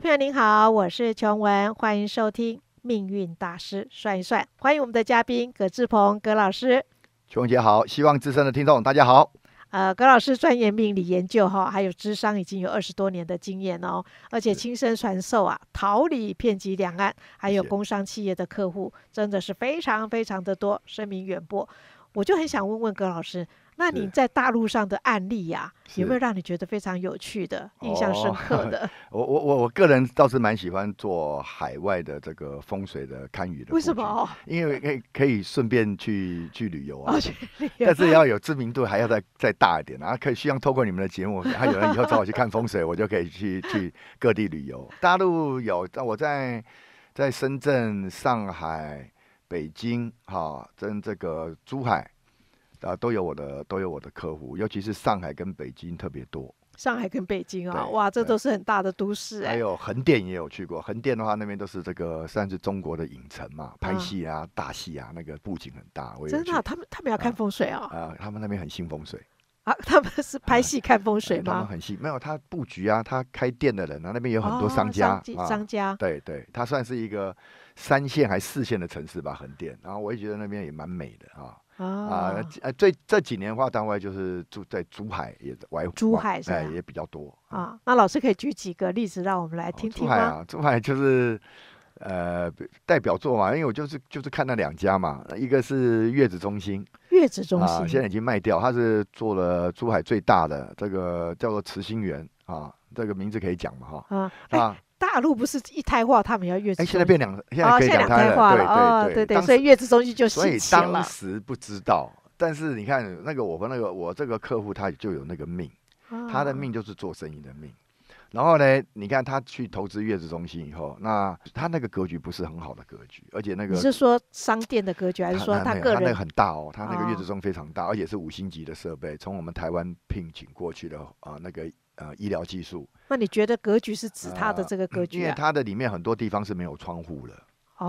朋友您好，我是琼文，欢迎收听《命运大师算一算》，欢迎我们的嘉宾葛志鹏葛老师。琼姐好，希望资深的听众大家好。呃，葛老师钻研命理研究哈，还有智商已经有二十多年的经验哦，而且亲身传授啊，桃李遍及两岸，还有工商企业的客户真的是非常非常的多，声名远播。我就很想问问葛老师。那你在大陆上的案例呀，有没有让你觉得非常有趣的、印象深刻的？我我我我个人倒是蛮喜欢做海外的这个风水的堪舆的。为什么？因为可以顺便去去旅游啊。但是要有知名度，还要再再大一点，然后可以希望透过你们的节目，然后有人以后找我去看风水，我就可以去去各地旅游。大陆有，我在在深圳、上海、北京，哈，跟这个珠海。啊，都有我的，都有我的客户，尤其是上海跟北京特别多。上海跟北京啊，哇，这都是很大的都市。还有横店也有去过，横店的话那边都是这个算是中国的影城嘛，拍戏啊、大戏啊，那个布景很大。真的，他们他们要看风水哦。啊，他们那边很信风水。啊，他们是拍戏看风水吗？他们很信，没有他布局啊，他开店的人啊，那边有很多商家，商家。对对，他算是一个。三线还四线的城市吧，横店。然后我也觉得那边也蛮美的啊。啊，呃，这这几年话，单位就是住在珠海也外，珠海，哎，也比较多啊。那老师可以举几个例子让我们来听听吗？珠海啊，珠海就是，呃，代表作嘛，因为我就是就是看那两家嘛，一个是月子中心，月子中心现在已经卖掉，他是做了珠海最大的这个叫做慈心园啊，这个名字可以讲嘛哈啊啊。大陆不是一胎化，他们要月子。哎，现在变两，现在可以两胎了。对对对对，所以月子中心就兴了。所以当时不知道，但是你看那个我和那个我这个客户，他就有那个命，他的命就是做生意的命。然后呢，你看他去投资月子中心以后，那他那个格局不是很好的格局，而且那个你是说商店的格局还是说他个人？那很大哦，他那个月子中心非常大，而且是五星级的设备，从我们台湾聘请过去的啊那个。呃，医疗技术。那你觉得格局是指它的这个格局？因为它的里面很多地方是没有窗户的。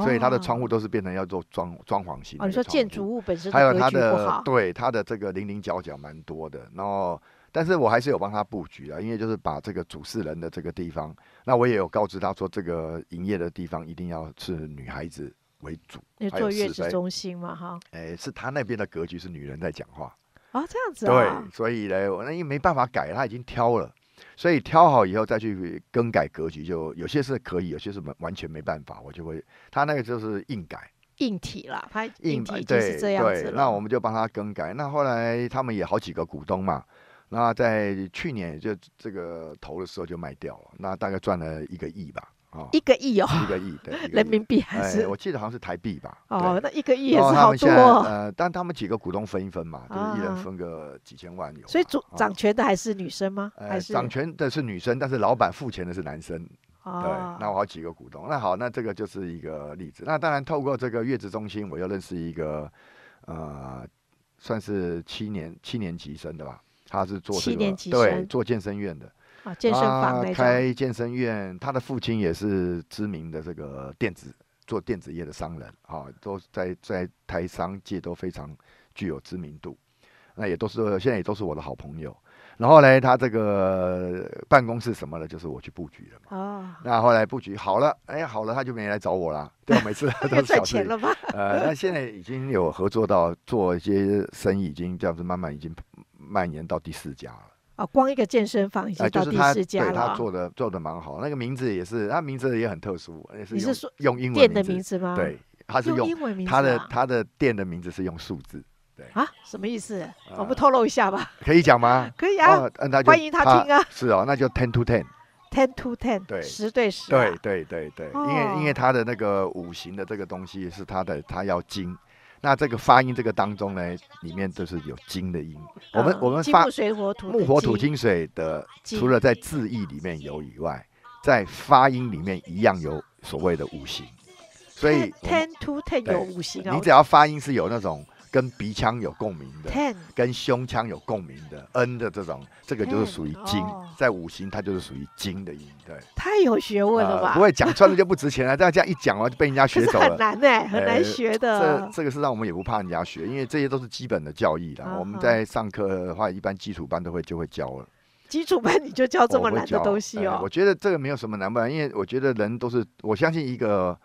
所以它的窗户都是变成要做装装潢型。哦。你说建筑物本身还有它的对它的这个零零角角蛮多的。然后，但是我还是有帮他布局啊，因为就是把这个主事人的这个地方，那我也有告知他说，这个营业的地方一定要是女孩子为主，做月子中心嘛，哈。哎，是他那边的格局是女人在讲话啊，这样子啊？对，所以呢，那为没办法改，他已经挑了。所以挑好以后再去更改格局，就有些是可以，有些是完全没办法。我就会他那个就是硬改硬体啦，他硬体就是这样子。那我们就帮他更改。那后来他们也好几个股东嘛，那在去年就这个投的时候就卖掉了，那大概赚了一个亿吧。一个亿哦，一个亿对，人民币还是我记得好像是台币吧。哦，那一个亿也是好多。呃，但他们几个股东分一分嘛，就是一人分个几千万有。所以主掌权的还是女生吗？还是掌权的是女生，但是老板付钱的是男生。对，那我好几个股东。那好，那这个就是一个例子。那当然，透过这个月子中心，我又认识一个呃，算是七年七年级生的吧。他是做七年级生，做健身院的。啊，健身房开健身院，他的父亲也是知名的这个电子做电子业的商人啊，都在在台商界都非常具有知名度。那也都是现在也都是我的好朋友。然后呢，他这个办公室什么的，就是我去布局了嘛。哦，那后来布局好了，哎，好了，他就没来找我了。对，每次 都是小赚钱了吧？呃，那现在已经有合作到做一些生意，已经这样子慢慢已经蔓延到第四家了。啊，光一个健身房已经到第四家了。对，他做的做的蛮好，那个名字也是，他名字也很特殊。你是说用英文店的名字吗？对，他是用英文名字。他的他的店的名字是用数字。对啊，什么意思？我们透露一下吧。可以讲吗？可以啊，欢迎他听啊。是哦，那就 ten to ten。ten to ten。对，十对十。对对对对，因为因为他的那个五行的这个东西是他的，他要精。那这个发音这个当中呢，里面都是有金的音。我们我们发水火土木火土金水的，除了在字义里面有以外，在发音里面一样有所谓的五行。所以 ten to ten 有五行。你只要发音是有那种。跟鼻腔有共鸣的，跟胸腔有共鸣的，n 的这种，这个就是属于金，在五行它就是属于金的音，对。太有学问了吧？不会讲穿了就不值钱了，这样一讲哦，就被人家学走了。很难哎，很难学的。这这个是让我们也不怕人家学，因为这些都是基本的教义了。我们在上课的话，一般基础班都会就会教了。基础班你就教这么难的东西哦？我觉得这个没有什么难不难，因为我觉得人都是，我相信一个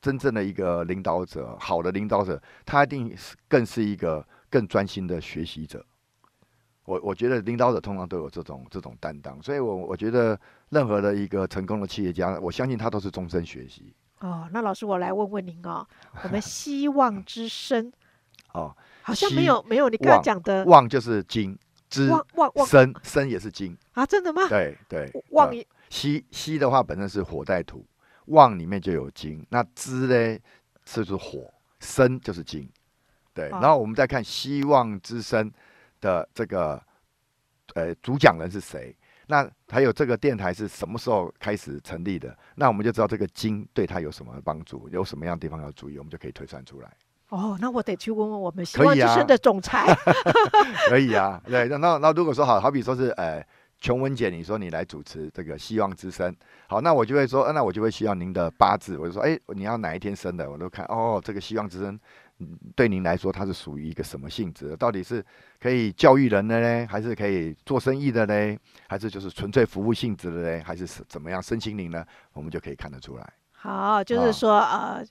真正的一个领导者，好的领导者，他一定是更是一个更专心的学习者。我我觉得领导者通常都有这种这种担当，所以我我觉得任何的一个成功的企业家，我相信他都是终身学习。哦，那老师我来问问您哦，我们希望之深 哦，好像没有没有你刚刚讲的望就是精。之旺旺生生也是金啊，真的吗？对对，旺西西的话本身是火带土，旺里面就有金，那支是不是火，生就是金，对。然后我们再看希望之声的这个，呃，主讲人是谁？那还有这个电台是什么时候开始成立的？那我们就知道这个金对他有什么帮助，有什么样的地方要注意，我们就可以推算出来。哦，那我得去问问我们希望之声的总裁。可以啊，对，那那那如果说好，好比说是，呃，琼文姐，你说你来主持这个希望之声，好，那我就会说，那我就会希望您的八字，我就说，哎，你要哪一天生的，我都看。哦，这个希望之声对您来说，它是属于一个什么性质？到底是可以教育人的呢，还是可以做生意的呢？还是就是纯粹服务性质的呢？还是怎么样身心灵呢？我们就可以看得出来。好，就是说，呃。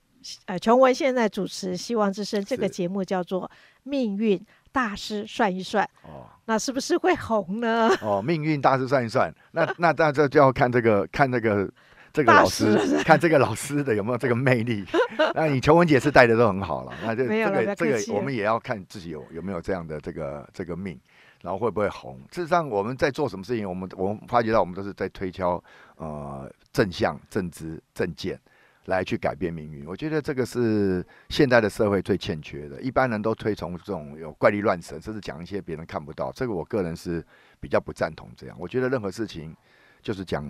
呃，琼文现在主持《希望之声》这个节目，叫做《命运大师算一算》，哦，那是不是会红呢？哦，《命运大师算一算》，那那那这就要看这个看这个这个老师看这个老师的有没有这个魅力。那你琼文姐是带的都很好了，那就这个这个我们也要看自己有有没有这样的这个这个命，然后会不会红。事实上，我们在做什么事情，我们我们发觉到我们都是在推敲呃正向正直正见。来去改变命运，我觉得这个是现在的社会最欠缺的。一般人都推崇这种有怪力乱神，甚至讲一些别人看不到。这个我个人是比较不赞同这样。我觉得任何事情就是讲，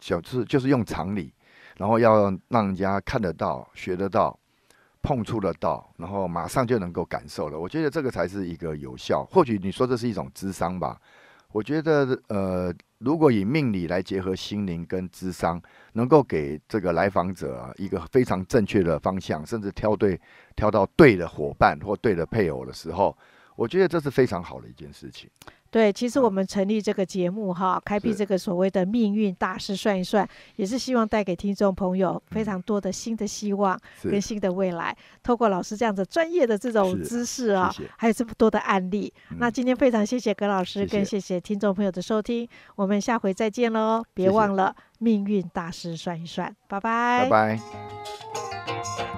小事，就是用常理，然后要让人家看得到、学得到、碰触得到，然后马上就能够感受了。我觉得这个才是一个有效。或许你说这是一种智商吧？我觉得呃。如果以命理来结合心灵跟智商，能够给这个来访者一个非常正确的方向，甚至挑对、挑到对的伙伴或对的配偶的时候，我觉得这是非常好的一件事情。对，其实我们成立这个节目哈，开辟这个所谓的命运大师算一算，也是希望带给听众朋友非常多的新的希望跟新的未来。透过老师这样子专业的这种知识啊，还有这么多的案例，那今天非常谢谢葛老师，跟谢谢听众朋友的收听，我们下回再见喽！别忘了命运大师算一算，拜拜，拜拜。